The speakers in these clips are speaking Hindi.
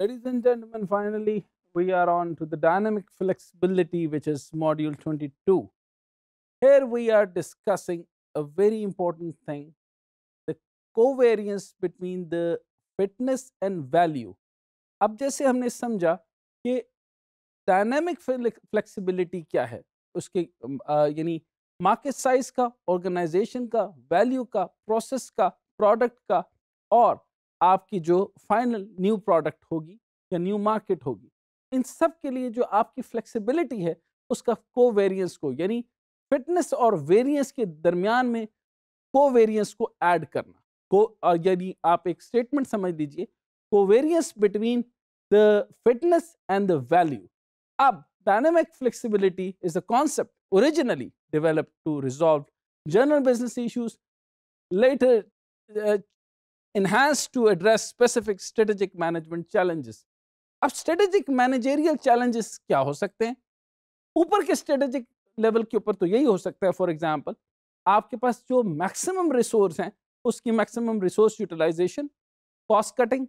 Ladies and gentlemen, finally we are on to the dynamic flexibility which is module 22. Here we are discussing a very important thing, the covariance between the fitness and value. अब जैसे हमने समझा कि डायनेमिक फ्लेक्सिबिलिटी क्या है उसके यानी मार्केट साइज का ऑर्गेनाइजेशन का वैल्यू का प्रोसेस का प्रोडक्ट का और आपकी जो फाइनल न्यू प्रोडक्ट होगी या न्यू मार्केट होगी इन सब के लिए जो आपकी फ्लेक्सिबिलिटी है उसका कोवेरियंस को यानी फिटनेस और वेरियंस के दरमियान में कोवेरियंस को ऐड करना को यानी आप एक स्टेटमेंट समझ लीजिए covariance between the fitness and the value अब dynamic flexibility is a concept originally developed to resolve general business issues later enhanced to address specific strategic management challenges. अब strategic managerial challenges क्या हो सकते हैं ऊपर के strategic लेवल के ऊपर तो यही हो सकता है फॉर एग्जाम्पल आपके पास जो मैक्सिमम रिसोर्स हैं उसकी maximum resource utilization cost cutting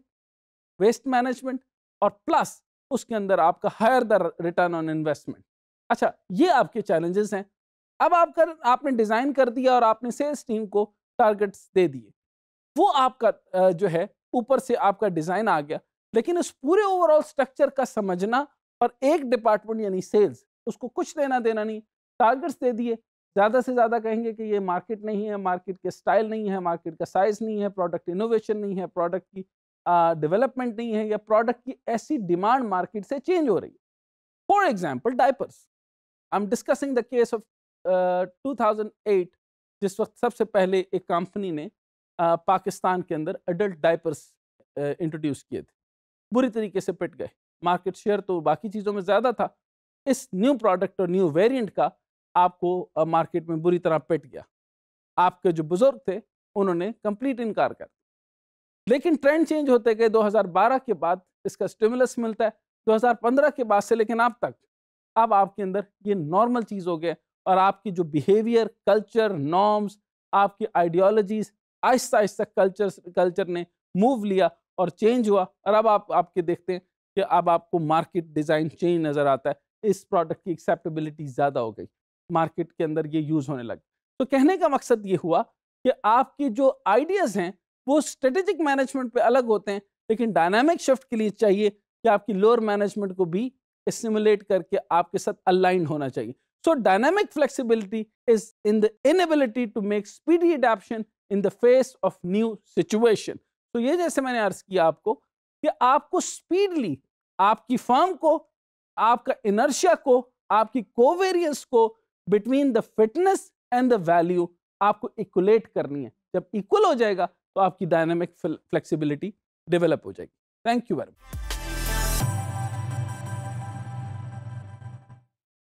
waste management और प्लस उसके अंदर आपका higher the return on investment अच्छा ये आपके चैलेंजेस हैं अब आप कर आपने डिज़ाइन कर दिया और आपने सेल्स टीम को टारगेट्स दे दिए वो आपका जो है ऊपर से आपका डिज़ाइन आ गया लेकिन उस पूरे ओवरऑल स्ट्रक्चर का समझना और एक डिपार्टमेंट यानी सेल्स उसको कुछ लेना देना नहीं टारगेट्स दे दिए ज़्यादा से ज़्यादा कहेंगे कि ये मार्केट नहीं है मार्केट के स्टाइल नहीं है मार्केट का साइज नहीं है प्रोडक्ट इनोवेशन नहीं है प्रोडक्ट की डेवलपमेंट नहीं है या प्रोडक्ट की ऐसी डिमांड मार्केट से चेंज हो रही है for example diapers I am discussing the case of at जिस वक्त सबसे पहले एक कंपनी ने पाकिस्तान के अंदर अडल्ट डायपर्स इंट्रोड्यूस किए थे बुरी तरीके से पिट गए मार्केट शेयर तो बाकी चीज़ों में ज़्यादा था इस न्यू प्रोडक्ट और न्यू वेरिएंट का आपको मार्केट में बुरी तरह पिट गया आपके जो बुज़ुर्ग थे उन्होंने कंप्लीट इनकार कर लेकिन ट्रेंड चेंज होते गए 2012 के बाद इसका स्टिमुलस मिलता है 2015 के बाद से लेकिन अब तक अब आपके अंदर ये नॉर्मल चीज़ हो गए और आपकी जो बिहेवियर कल्चर नॉर्म्स आपकी आइडियोलॉजीज आहिस्ता आहिस्ता कल्चर कल्चर ने मूव लिया और चेंज हुआ और अब आप आपके देखते हैं कि अब आपको मार्केट डिज़ाइन चेंज नज़र आता है इस प्रोडक्ट की एक्सेप्टेबिलिटी ज़्यादा हो गई मार्केट के अंदर ये यूज़ होने लगे तो कहने का मकसद ये हुआ कि आपकी जो आइडियाज़ हैं वो स्ट्रेटेजिक मैनेजमेंट पे अलग होते हैं लेकिन डायनामिक शिफ्ट के लिए चाहिए कि आपकी लोअर मैनेजमेंट को भी स्टिमुलेट करके आपके साथ अलाइन होना चाहिए सो dynamic flexibility is in the inability to make speedy adaption in the face of new situation तो ये जैसे मैंने अर्ज किया आपको कि आपको स्पीडली आपकी फर्म को आपका इनर्शिया को आपकी कोवेरियंस को between the fitness and the value आपको इक्वलेट करनी है जब इक्वल हो जाएगा तो आपकी डायनेमिक फ्लेक्सिबिलिटी डेवलप हो जाएगी थैंक यू वेरी मच